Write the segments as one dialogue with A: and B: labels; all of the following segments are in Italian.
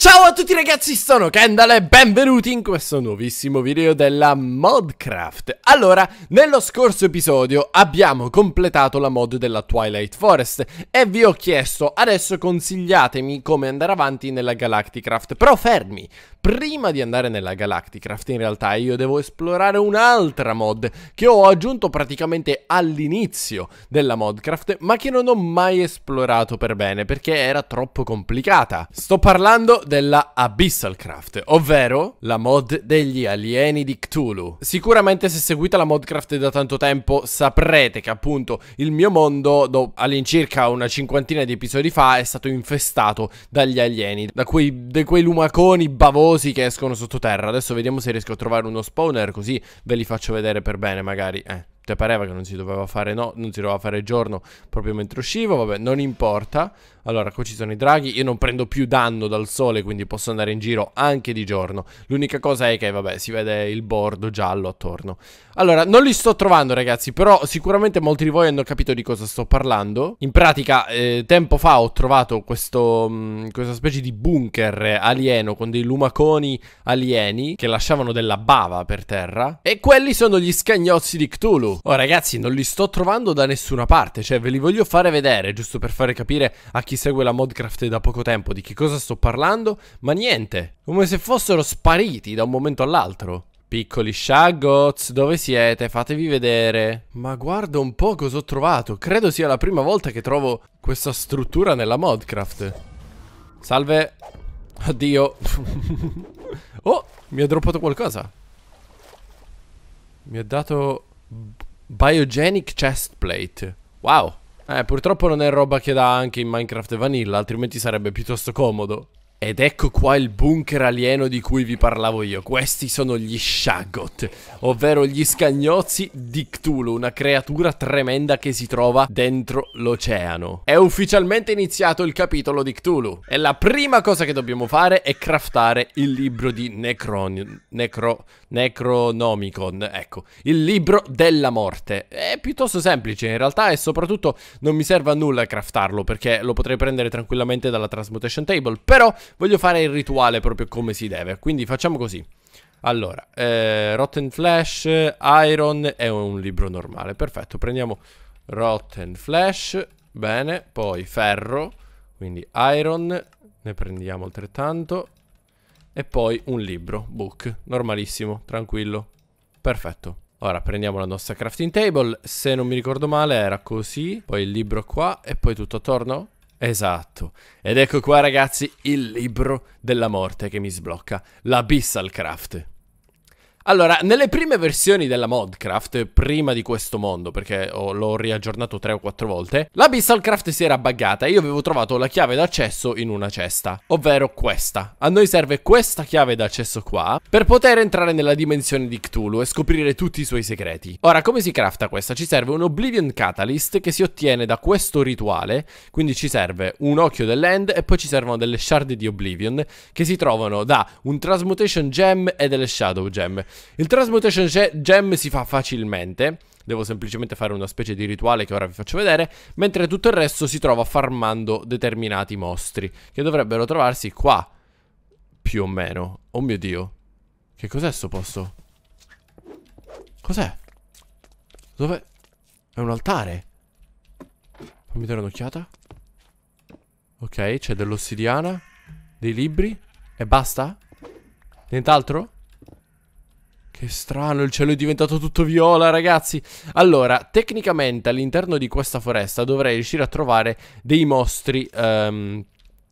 A: Ciao a tutti ragazzi, sono Kendall e benvenuti in questo nuovissimo video della Modcraft. Allora, nello scorso episodio abbiamo completato la mod della Twilight Forest e vi ho chiesto, adesso consigliatemi come andare avanti nella Galacticraft, però fermi, Prima di andare nella Galacticraft in realtà io devo esplorare un'altra mod che ho aggiunto praticamente all'inizio della modcraft ma che non ho mai esplorato per bene perché era troppo complicata. Sto parlando della Abyssalcraft, ovvero la mod degli alieni di Cthulhu. Sicuramente se seguite la modcraft da tanto tempo saprete che appunto il mio mondo all'incirca una cinquantina di episodi fa è stato infestato dagli alieni, da quei, quei lumaconi bavoni pericolosi che escono sottoterra. Adesso vediamo se riesco a trovare uno spawner così ve li faccio vedere per bene magari. Eh, Te pareva che non si doveva fare, no, non si doveva fare giorno proprio mentre uscivo, vabbè, non importa. Allora, qua ci sono i draghi, io non prendo più danno dal sole, quindi posso andare in giro anche di giorno. L'unica cosa è che, vabbè, si vede il bordo giallo attorno. Allora, non li sto trovando, ragazzi, però sicuramente molti di voi hanno capito di cosa sto parlando. In pratica, eh, tempo fa ho trovato questo, mh, mm, questa specie di bunker alieno con dei lumaconi alieni che lasciavano della bava per terra. E quelli sono gli scagnozzi di Cthulhu. Oh ragazzi non li sto trovando da nessuna parte Cioè ve li voglio fare vedere Giusto per fare capire a chi segue la modcraft da poco tempo Di che cosa sto parlando Ma niente Come se fossero spariti da un momento all'altro Piccoli Shaggots, dove siete? Fatevi vedere. Ma guarda un po' cosa ho trovato. Credo sia la prima volta che trovo questa struttura nella Modcraft. Salve. Addio. oh, mi ha droppato qualcosa. Mi ha dato Biogenic chest plate. Wow. Eh, purtroppo non è roba che dà anche in Minecraft Vanilla, altrimenti sarebbe piuttosto comodo. Ed ecco qua il bunker alieno di cui vi parlavo io. Questi sono gli Shaggot, ovvero gli scagnozzi di Cthulhu, una creatura tremenda che si trova dentro l'oceano. È ufficialmente iniziato il capitolo di Cthulhu e la prima cosa che dobbiamo fare è craftare il libro di Necron... Necro... Necronomicon, ecco, il libro della morte. È piuttosto semplice in realtà e soprattutto non mi serve a nulla craftarlo perché lo potrei prendere tranquillamente dalla Transmutation Table, però voglio fare il rituale proprio come si deve, quindi facciamo così. Allora, eh, Rotten Flash, Iron è un libro normale, perfetto, prendiamo Rotten Flash, bene, poi ferro, quindi Iron, ne prendiamo altrettanto, e poi un libro, book, normalissimo, tranquillo, perfetto. Ora prendiamo la nostra crafting table, se non mi ricordo male era così, poi il libro qua e poi tutto attorno. Esatto, ed ecco qua ragazzi il libro della morte che mi sblocca, l'Abyssal Craft. Allora, nelle prime versioni della Modcraft, prima di questo mondo, perché ho, l'ho riaggiornato 3 o 4 volte, la Bissalcraft si era buggata e io avevo trovato la chiave d'accesso in una cesta, ovvero questa. A noi serve questa chiave d'accesso qua, per poter entrare nella dimensione di Cthulhu e scoprire tutti i suoi segreti. Ora, come si crafta questa? Ci serve un Oblivion Catalyst che si ottiene da questo rituale, quindi ci serve un occhio dell'End e poi ci servono delle shard di Oblivion che si trovano da un Transmutation Gem e delle Shadow Gem. Il Transmutation Gem si fa facilmente, devo semplicemente fare una specie di rituale che ora vi faccio vedere, mentre tutto il resto si trova farmando determinati mostri, che dovrebbero trovarsi qua, più o meno. Oh mio Dio, che cos'è sto posto? Cos'è? Dove? È un altare? Fammi dare un'occhiata. Ok, c'è dell'ossidiana, dei libri e basta? Nient'altro? Che strano, il cielo è diventato tutto viola, ragazzi. Allora, tecnicamente all'interno di questa foresta dovrei riuscire a trovare dei mostri... Um,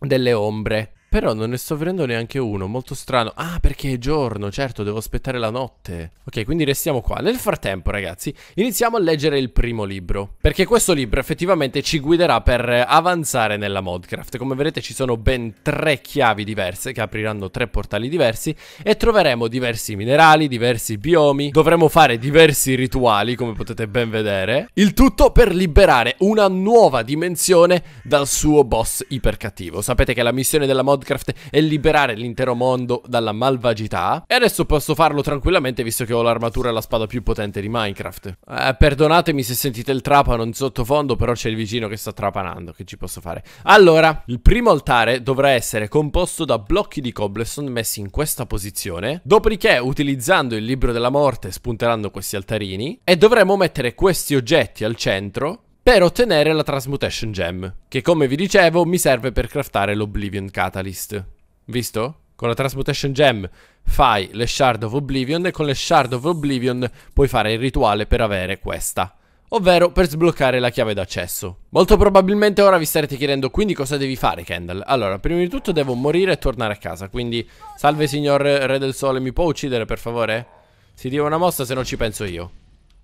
A: delle ombre però non ne sto vedendo neanche uno, molto strano. Ah, perché è giorno, certo, devo aspettare la notte. Ok, quindi restiamo qua. Nel frattempo, ragazzi, iniziamo a leggere il primo libro. Perché questo libro effettivamente ci guiderà per avanzare nella modcraft. Come vedete ci sono ben tre chiavi diverse che apriranno tre portali diversi e troveremo diversi minerali, diversi biomi. Dovremo fare diversi rituali, come potete ben vedere. Il tutto per liberare una nuova dimensione dal suo boss ipercattivo. Sapete che la missione della mod Lovecraft e liberare l'intero mondo dalla malvagità. E adesso posso farlo tranquillamente visto che ho l'armatura e la spada più potente di Minecraft. Eh, perdonatemi se sentite il trapano in sottofondo, però c'è il vicino che sta trapanando, che ci posso fare? Allora, il primo altare dovrà essere composto da blocchi di cobblestone messi in questa posizione, dopodiché utilizzando il libro della morte spunteranno questi altarini e dovremo mettere questi oggetti al centro per ottenere la Transmutation Gem, che come vi dicevo mi serve per craftare l'Oblivion Catalyst. Visto? Con la Transmutation Gem fai le Shard of Oblivion e con le Shard of Oblivion puoi fare il rituale per avere questa ovvero per sbloccare la chiave d'accesso. Molto probabilmente ora vi starete chiedendo quindi cosa devi fare Kendall. Allora, prima di tutto devo morire e tornare a casa, quindi salve signor Re del Sole, mi può uccidere per favore? Si dia una mossa se non ci penso io.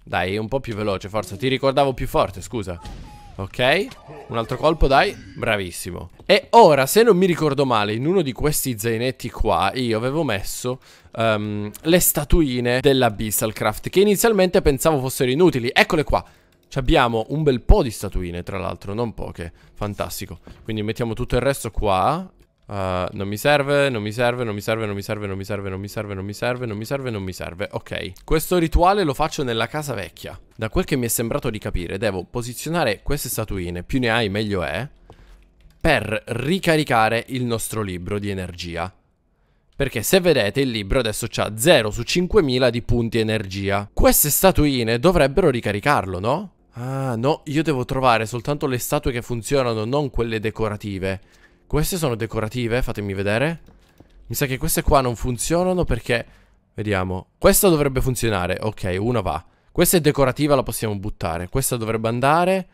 A: Dai, un po' più veloce, forza. Ti ricordavo più forte, scusa. Ok, un altro colpo, dai. Bravissimo. E ora, se non mi ricordo male, in uno di questi zainetti qua, io avevo messo um, le statuine della Craft, che inizialmente pensavo fossero inutili. Eccole qua. C Abbiamo un bel po' di statuine, tra l'altro, non poche. Fantastico. Quindi mettiamo tutto il resto qua, Uh, non mi serve, non mi serve, non mi serve, non mi serve, non mi serve, non mi serve, non mi serve, non mi serve, non mi serve. Ok. Questo rituale lo faccio nella casa vecchia. Da quel che mi è sembrato di capire, devo posizionare queste statuine, più ne hai meglio è, per ricaricare il nostro libro di energia. Perché se vedete il libro adesso ha 0 su 5000 di punti energia. Queste statuine dovrebbero ricaricarlo, no? Ah, no, io devo trovare soltanto le statue che funzionano, non quelle decorative. Queste sono decorative, fatemi vedere. Mi sa che queste qua non funzionano perché... Vediamo. Questa dovrebbe funzionare. Ok, una va. Questa è decorativa, la possiamo buttare. Questa dovrebbe andare.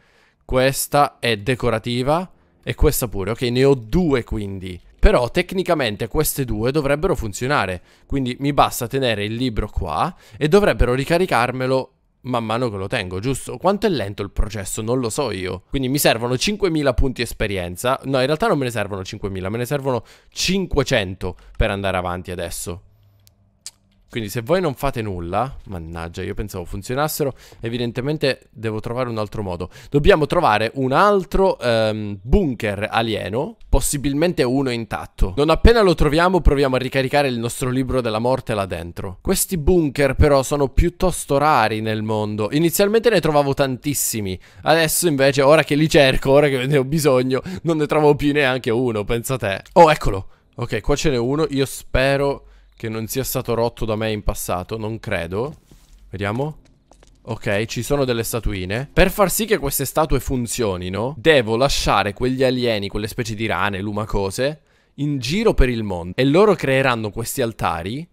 A: Questa è decorativa. E questa pure. Ok, ne ho due quindi. Però tecnicamente queste due dovrebbero funzionare. Quindi mi basta tenere il libro qua e dovrebbero ricaricarmelo man mano che lo tengo, giusto? Quanto è lento il processo? Non lo so io. Quindi mi servono 5.000 punti esperienza. No, in realtà non me ne servono 5.000, me ne servono 500 per andare avanti adesso. Quindi se voi non fate nulla, mannaggia, io pensavo funzionassero, evidentemente devo trovare un altro modo. Dobbiamo trovare un altro um, bunker alieno, possibilmente uno intatto. Non appena lo troviamo proviamo a ricaricare il nostro libro della morte là dentro. Questi bunker però sono piuttosto rari nel mondo. Inizialmente ne trovavo tantissimi, adesso invece ora che li cerco, ora che ne ho bisogno, non ne trovo più neanche uno, pensa te. Oh, eccolo. Ok, qua ce n'è uno, io spero che non sia stato rotto da me in passato, non credo. Vediamo. Ok, ci sono delle statuine. Per far sì che queste statue funzionino, devo lasciare quegli alieni, quelle specie di rane, lumacose, in giro per il mondo. E loro creeranno questi altari,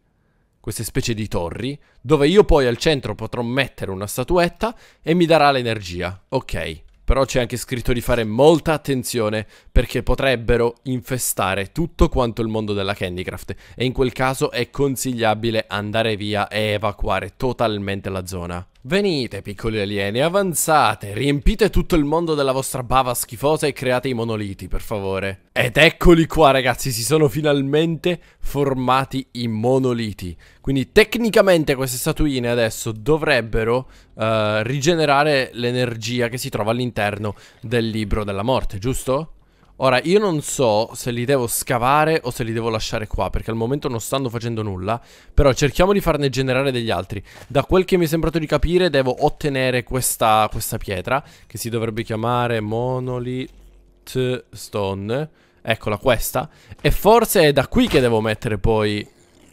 A: queste specie di torri, dove io poi al centro potrò mettere una statuetta e mi darà l'energia. Ok. Però c'è anche scritto di fare molta attenzione perché potrebbero infestare tutto quanto il mondo della Candycraft e in quel caso è consigliabile andare via e evacuare totalmente la zona. Venite, piccoli alieni, avanzate, riempite tutto il mondo della vostra bava schifosa e create i monoliti, per favore. Ed eccoli qua, ragazzi, si sono finalmente formati i monoliti. Quindi tecnicamente queste statuine adesso dovrebbero uh, rigenerare l'energia che si trova all'interno del libro della morte, giusto? Ora, io non so se li devo scavare o se li devo lasciare qua, perché al momento non stanno facendo nulla. Però cerchiamo di farne generare degli altri. Da quel che mi è sembrato di capire, devo ottenere questa, questa pietra, che si dovrebbe chiamare Monolith Stone. Eccola, questa. E forse è da qui che devo mettere poi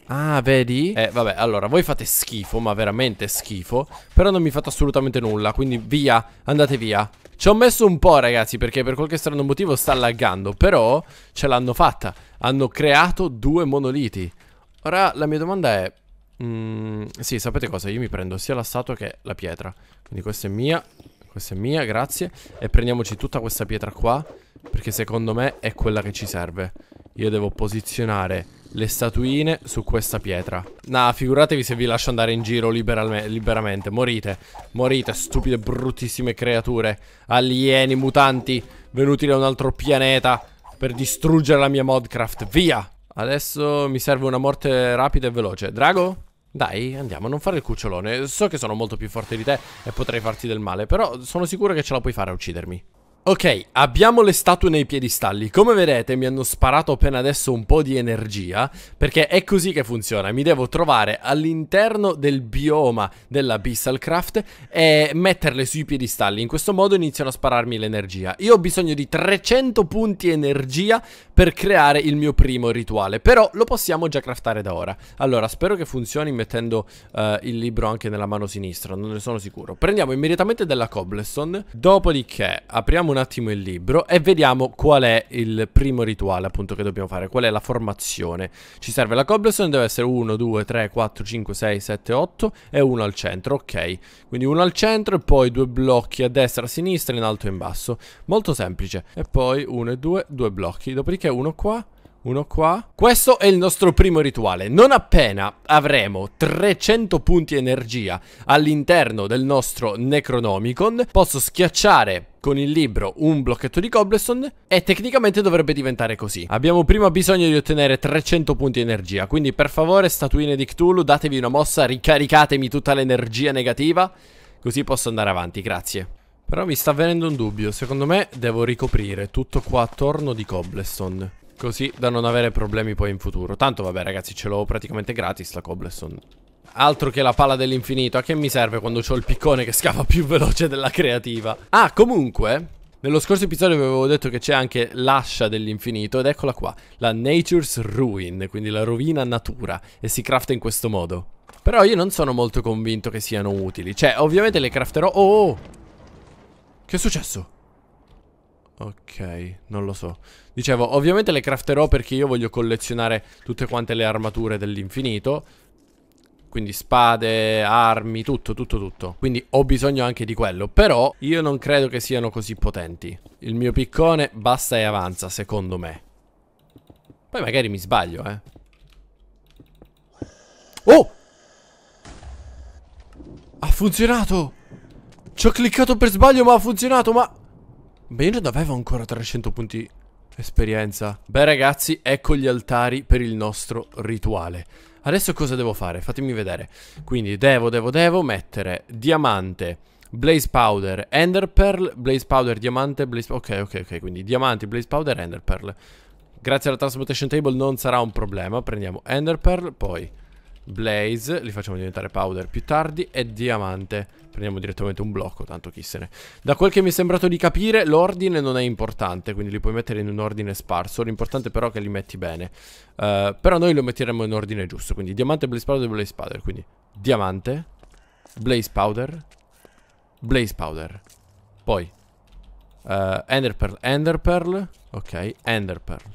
A: Ah, vedi? Eh, vabbè, allora, voi fate schifo, ma veramente schifo Però non mi fate assolutamente nulla, quindi via, andate via Ci ho messo un po', ragazzi, perché per qualche strano motivo sta laggando Però ce l'hanno fatta Hanno creato due monoliti Ora, la mia domanda è mm, Sì, sapete cosa? Io mi prendo sia la statua che la pietra Quindi questa è mia Questa è mia, grazie E prendiamoci tutta questa pietra qua Perché secondo me è quella che ci serve Io devo posizionare le statuine su questa pietra. Nah, figuratevi se vi lascio andare in giro liberamente. Morite. Morite, stupide, bruttissime creature. Alieni, mutanti, venuti da un altro pianeta per distruggere la mia modcraft. Via! Adesso mi serve una morte rapida e veloce. Drago? Dai, andiamo, non fare il cucciolone. So che sono molto più forte di te e potrei farti del male, però sono sicuro che ce la puoi fare a uccidermi. Ok, abbiamo le statue nei piedistalli. Come vedete mi hanno sparato appena adesso un po' di energia, perché è così che funziona. Mi devo trovare all'interno del bioma della Craft e metterle sui piedistalli. In questo modo iniziano a spararmi l'energia. Io ho bisogno di 300 punti energia per creare il mio primo rituale. Però lo possiamo già craftare da ora. Allora, spero che funzioni mettendo uh, il libro anche nella mano sinistra, non ne sono sicuro. Prendiamo immediatamente della cobblestone, dopodiché apriamo un attimo il libro e vediamo qual è il primo rituale appunto che dobbiamo fare, qual è la formazione. Ci serve la cobblestone, deve essere 1, 2, 3, 4, 5, 6, 7, 8 e uno al centro, ok. Quindi uno al centro e poi due blocchi a destra, a sinistra, in alto e in basso. Molto semplice. E poi 1 e 2, due blocchi, dopodiché perché uno qua? Uno qua. Questo è il nostro primo rituale. Non appena avremo 300 punti energia all'interno del nostro Necronomicon, posso schiacciare con il libro un blocchetto di Cobblestone e tecnicamente dovrebbe diventare così. Abbiamo prima bisogno di ottenere 300 punti energia, quindi per favore statuine di Cthulhu datevi una mossa, ricaricatemi tutta l'energia negativa, così posso andare avanti, grazie. Però mi sta avvenendo un dubbio. Secondo me devo ricoprire tutto qua attorno di cobblestone. Così da non avere problemi poi in futuro. Tanto vabbè ragazzi, ce l'ho praticamente gratis la cobblestone. Altro che la pala dell'infinito. A che mi serve quando ho il piccone che scava più veloce della creativa? Ah, comunque... Nello scorso episodio vi avevo detto che c'è anche l'ascia dell'infinito ed eccola qua, la Nature's Ruin, quindi la rovina natura, e si crafta in questo modo. Però io non sono molto convinto che siano utili, cioè ovviamente le crafterò... Oh, oh, oh. Che è successo? Ok, non lo so Dicevo, ovviamente le crafterò perché io voglio collezionare tutte quante le armature dell'infinito Quindi spade, armi, tutto, tutto, tutto Quindi ho bisogno anche di quello Però io non credo che siano così potenti Il mio piccone basta e avanza, secondo me Poi magari mi sbaglio, eh Oh! Ha funzionato! Ci ho cliccato per sbaglio ma ha funzionato ma... Ma io non avevo ancora 300 punti esperienza Beh ragazzi ecco gli altari per il nostro rituale Adesso cosa devo fare? Fatemi vedere Quindi devo, devo, devo mettere diamante Blaze powder, ender pearl, blaze powder, diamante, blaze... Ok, ok, ok, quindi diamanti, blaze powder, ender pearl Grazie alla transmutation table non sarà un problema Prendiamo ender pearl, poi Blaze, li facciamo diventare powder più tardi E diamante Prendiamo direttamente un blocco, tanto chi se ne Da quel che mi è sembrato di capire, l'ordine non è importante Quindi li puoi mettere in un ordine sparso L'importante però è che li metti bene uh, Però noi lo metteremo in ordine giusto Quindi diamante, blaze powder, blaze powder Quindi diamante Blaze powder Blaze powder Poi uh, Ender pearl, Ok, ender pearl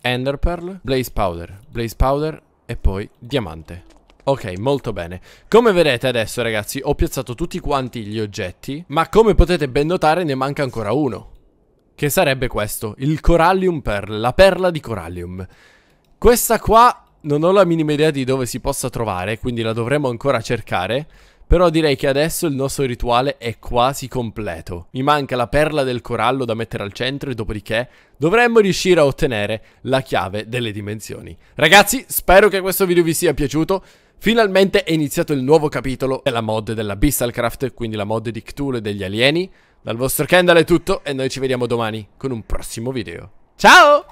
A: Ender pearl Blaze powder Blaze powder e poi diamante. Ok, molto bene. Come vedete adesso ragazzi, ho piazzato tutti quanti gli oggetti, ma come potete ben notare ne manca ancora uno. Che sarebbe questo, il Corallium Pearl, la perla di Corallium. Questa qua non ho la minima idea di dove si possa trovare, quindi la dovremo ancora cercare. Però direi che adesso il nostro rituale è quasi completo. Mi manca la perla del corallo da mettere al centro e dopodiché dovremmo riuscire a ottenere la chiave delle dimensioni. Ragazzi, spero che questo video vi sia piaciuto. Finalmente è iniziato il nuovo capitolo della mod della dell'Abyssalcraft, quindi la mod di Cthulhu e degli alieni. Dal vostro Kendall è tutto e noi ci vediamo domani con un prossimo video. Ciao!